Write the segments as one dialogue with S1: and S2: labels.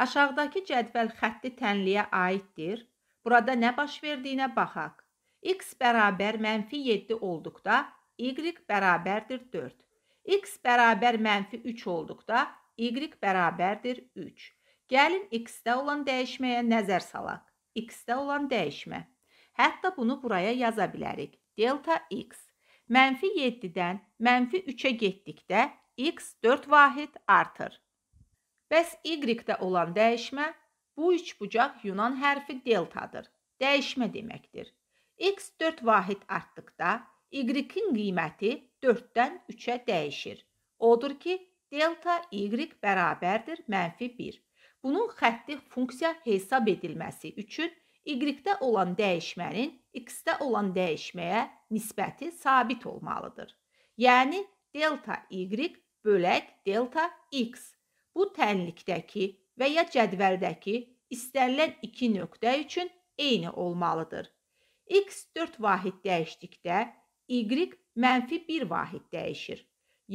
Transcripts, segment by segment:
S1: Aşağıdakı cədvəl xətti tənliyə aiddir. Burada nə baş verdiyinə baxaq. x bərabər mənfi 7 olduqda y bərabərdir 4. x bərabər mənfi 3 olduqda y bərabərdir 3. Gəlin x-də olan dəyişməyə nəzər salaq. x-də olan dəyişmə. Hətta bunu buraya yaza bilərik. Delta x. Mənfi 7-dən mənfi 3-ə getdikdə x 4 vahid artır. Bəs y-də olan dəyişmə bu üçbucaq Yunan hərfi deltadır. Dəyişmə deməkdir. x 4 vahid artdıqda y-in qiyməti 4-dən 3-ə dəyişir. Odur ki, delta y bərabərdir -1. Bunun xətti funksiya hesab edilməsi üçün y-də olan dəyişmənin x-də olan dəyişməyə nisbəti sabit olmalıdır. Yəni delta y bölək delta x Bu tənlikdəki və ya cədvəldəki istənilən iki nöqtə üçün eyni olmalıdır. X 4 vahid dəyişdikdə Y mənfi 1 vahid dəyişir.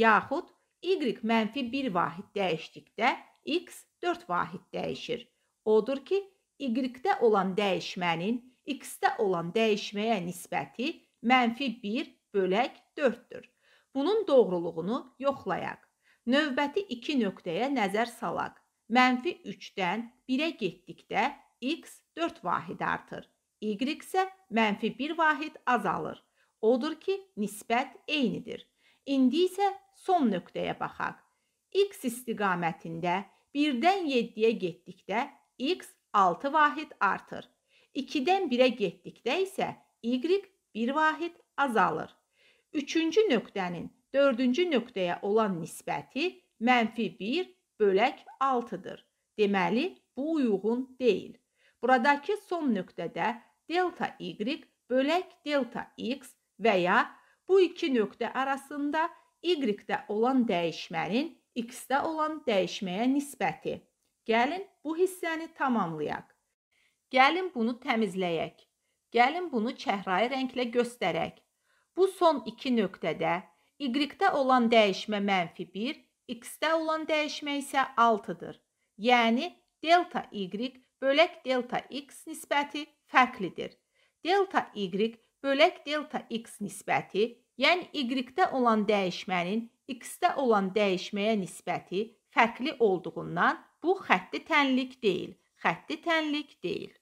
S1: Yaxud Y mənfi 1 vahid dəyişdikdə X 4 vahid dəyişir. Odur ki, Y-də olan dəyişmənin X-də olan dəyişməyə nisbəti mənfi 1 bölək 4-dür. Bunun doğruluğunu yoxlayaq. Növbəti iki nöqtəyə nəzər salaq. Mənfi 3-dən 1-ə getdikdə x 4 vahid artır. Y isə mənfi 1 vahid azalır. Odur ki, nisbət eynidir. İndi isə son nöqtəyə baxaq. X istiqamətində 1-dən 7-yə getdikdə x 6 vahid artır. 2-dən 1-ə getdikdə isə y 1 vahid azalır. Üçüncü nöqtənin dördüncü nöqtəyə olan nisbəti mənfi 1 bölək 6-dır. Deməli, bu uyğun deyil. Buradakı son nöqtədə delta y bölək delta x və ya bu iki nöqtə arasında y-də olan dəyişmənin x-də olan dəyişməyə nisbəti. Gəlin bu hissəni tamamlayaq. Gəlin bunu təmizləyək. Gəlin bunu çəhrayı rənglə göstərək. Bu son iki nöqtədə Y-də olan dəyişmə mənfi 1, X-də olan dəyişmə isə 6-dır. Yəni, delta Y bölək delta X nisbəti fərqlidir. Delta Y bölək delta X nisbəti, yəni Y-də olan dəyişmənin X-də olan dəyişməyə nisbəti fərqli olduğundan bu xətti tənlik deyil, xətti tənlik deyil.